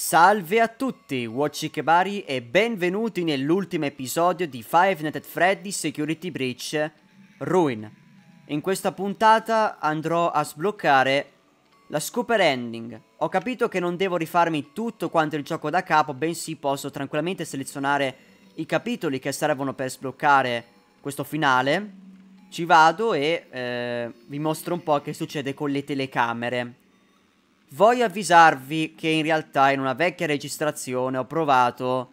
Salve a tutti, Watchy Kebari e benvenuti nell'ultimo episodio di Five Nights at Freddy Security Breach Ruin. In questa puntata andrò a sbloccare la scooper ending. Ho capito che non devo rifarmi tutto quanto il gioco da capo, bensì posso tranquillamente selezionare i capitoli che servono per sbloccare questo finale. Ci vado e eh, vi mostro un po' che succede con le telecamere. Voglio avvisarvi che in realtà in una vecchia registrazione ho provato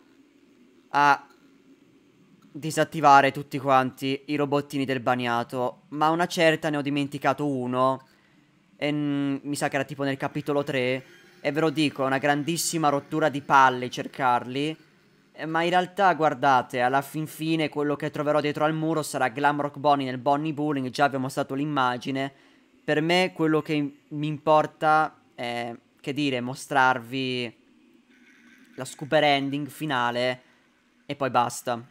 a disattivare tutti quanti i robottini del bagnato, ma una certa ne ho dimenticato uno, e, mm, mi sa che era tipo nel capitolo 3, e ve lo dico, è una grandissima rottura di palle cercarli, ma in realtà guardate, alla fin fine quello che troverò dietro al muro sarà Glamrock Bonnie nel Bonnie Bullying, già vi ho mostrato l'immagine, per me quello che mi importa eh, che dire, mostrarvi la scooper ending finale e poi basta.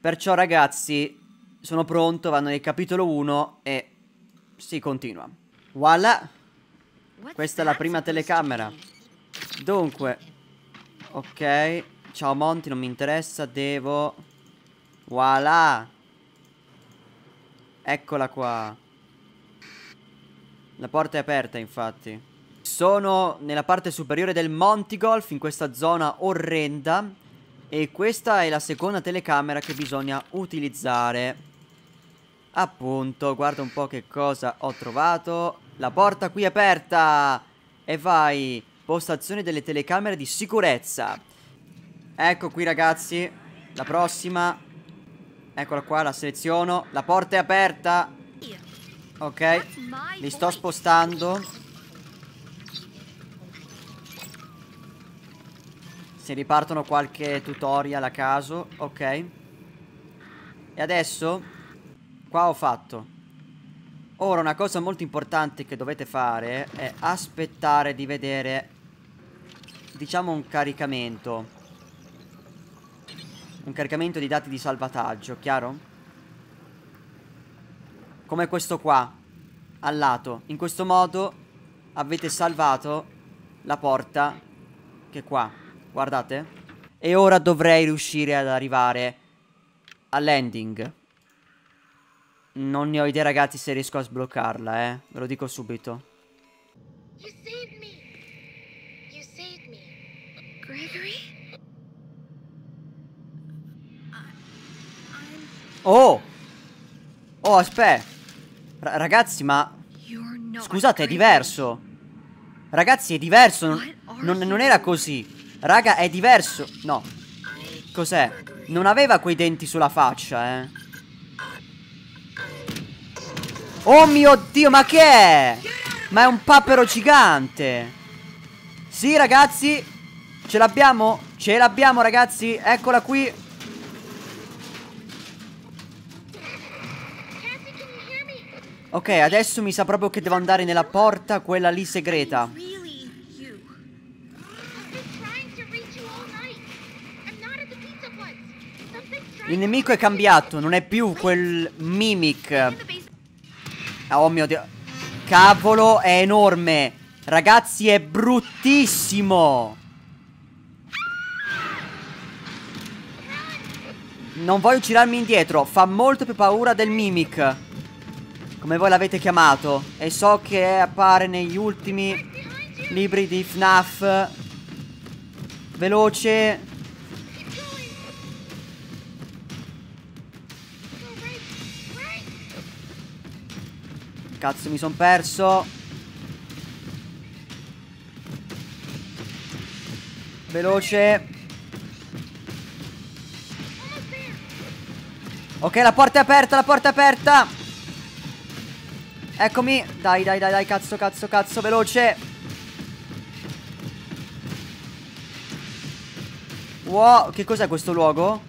Perciò ragazzi, sono pronto, vanno nel capitolo 1 e si continua. Voilà! Questa è la prima telecamera. Dunque, ok, ciao Monty, non mi interessa, devo... Voilà! Eccola qua. La porta è aperta, infatti. Sono nella parte superiore del Montigolf, in questa zona orrenda. E questa è la seconda telecamera che bisogna utilizzare. Appunto, guarda un po' che cosa ho trovato. La porta qui è aperta! E vai! Postazione delle telecamere di sicurezza. Ecco qui ragazzi, la prossima. Eccola qua, la seleziono. La porta è aperta. Ok, li sto spostando. Se ripartono qualche tutorial a caso, ok. E adesso, qua ho fatto. Ora una cosa molto importante che dovete fare è aspettare di vedere, diciamo, un caricamento. Un caricamento di dati di salvataggio, chiaro? Come questo qua, al lato. In questo modo avete salvato la porta che è qua. Guardate. E ora dovrei riuscire ad arrivare all'ending. Non ne ho idea, ragazzi, se riesco a sbloccarla, eh. Ve lo dico subito. You saved me. You saved me. Gregory? Oh! Oh, aspetta. ragazzi, ma... Scusate, è diverso. Ragazzi, è diverso. non, non era così. Raga, è diverso. No. Cos'è? Non aveva quei denti sulla faccia, eh. Oh mio Dio, ma che è? Ma è un papero gigante. Sì, ragazzi. Ce l'abbiamo? Ce l'abbiamo, ragazzi. Eccola qui. Ok, adesso mi sa proprio che devo andare nella porta, quella lì segreta. Il nemico è cambiato, non è più quel Mimic. Ah, oh mio dio. Cavolo, è enorme. Ragazzi, è bruttissimo. Non voglio girarmi indietro. Fa molto più paura del Mimic. Come voi l'avete chiamato. E so che appare negli ultimi libri di FNAF. Veloce. Cazzo, mi son perso. Veloce. Ok, la porta è aperta, la porta è aperta. Eccomi. Dai, dai, dai, dai, cazzo, cazzo, cazzo, veloce. Wow, che cos'è questo luogo?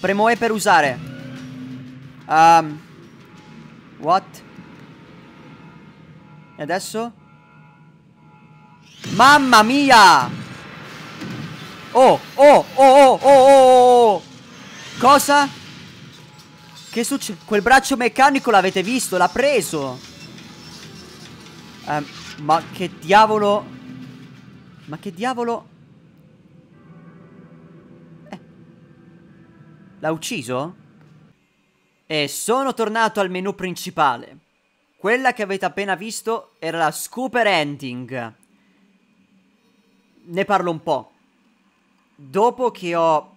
Premo E per usare. Um, what? E adesso? Mamma mia! Oh, oh, oh, oh, oh, oh, oh! oh. Cosa? Che succede? Quel braccio meccanico l'avete visto, l'ha preso! Um, ma che diavolo... Ma che diavolo... L'ha ucciso? E sono tornato al menu principale. Quella che avete appena visto era la scooper ending. Ne parlo un po'. Dopo che ho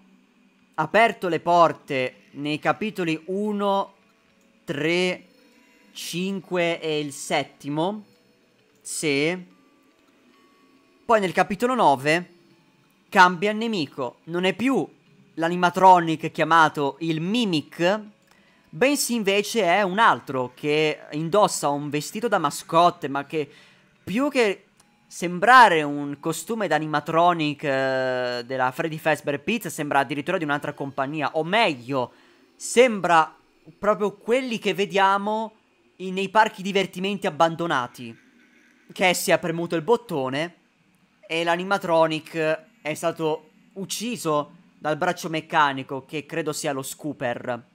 aperto le porte nei capitoli 1, 3, 5 e il settimo, se... Poi nel capitolo 9 cambia nemico, non è più l'animatronic chiamato il Mimic, bensì invece è un altro che indossa un vestito da mascotte, ma che più che sembrare un costume d'animatronic eh, della Freddy Fazbear Pizza sembra addirittura di un'altra compagnia, o meglio, sembra proprio quelli che vediamo in, nei parchi divertimenti abbandonati. Che si è premuto il bottone e l'animatronic è stato ucciso dal braccio meccanico, che credo sia lo scooper.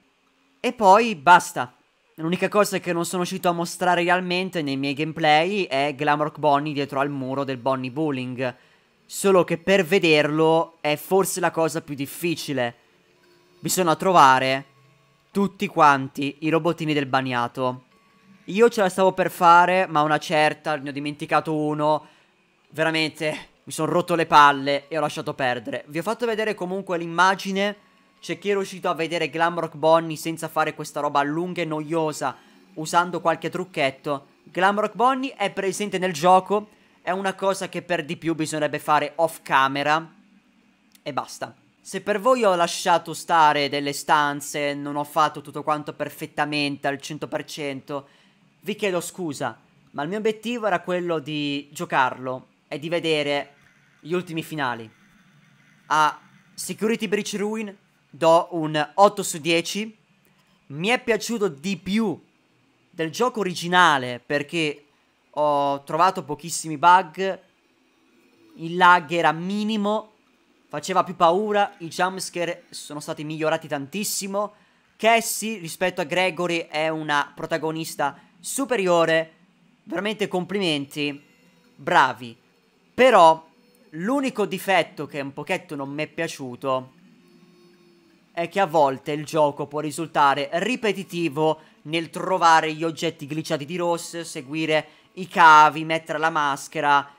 E poi basta. L'unica cosa che non sono riuscito a mostrare realmente nei miei gameplay è Glamrock Bonnie dietro al muro del Bonnie Bowling. Solo che per vederlo è forse la cosa più difficile. Bisogna trovare tutti quanti i robottini del bagnato. Io ce la stavo per fare, ma una certa, ne ho dimenticato uno. Veramente, mi sono rotto le palle e ho lasciato perdere. Vi ho fatto vedere comunque l'immagine. C'è chi è riuscito a vedere Glamrock Bonnie senza fare questa roba lunga e noiosa, usando qualche trucchetto. Glamrock Bonnie è presente nel gioco, è una cosa che per di più bisognerebbe fare off camera e basta. Se per voi ho lasciato stare delle stanze, non ho fatto tutto quanto perfettamente al 100%, vi chiedo scusa, ma il mio obiettivo era quello di giocarlo e di vedere gli ultimi finali. A Security Breach Ruin do un 8 su 10. Mi è piaciuto di più del gioco originale perché ho trovato pochissimi bug. Il lag era minimo, faceva più paura. I jumpscare sono stati migliorati tantissimo. Cassie rispetto a Gregory è una protagonista superiore. Veramente complimenti, bravi. Però L'unico difetto che un pochetto non mi è piaciuto è che a volte il gioco può risultare ripetitivo nel trovare gli oggetti glitchati di Ross, seguire i cavi, mettere la maschera.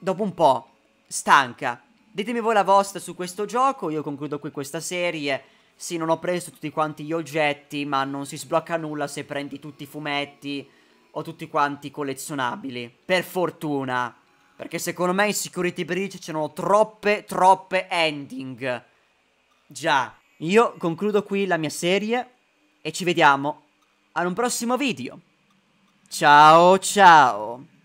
Dopo un po', stanca. Ditemi voi la vostra su questo gioco, io concludo qui questa serie. Sì, non ho preso tutti quanti gli oggetti, ma non si sblocca nulla se prendi tutti i fumetti o tutti quanti collezionabili. Per fortuna. Perché secondo me in Security Breach c'erano troppe, troppe ending. Già. Io concludo qui la mia serie e ci vediamo ad un prossimo video. Ciao ciao.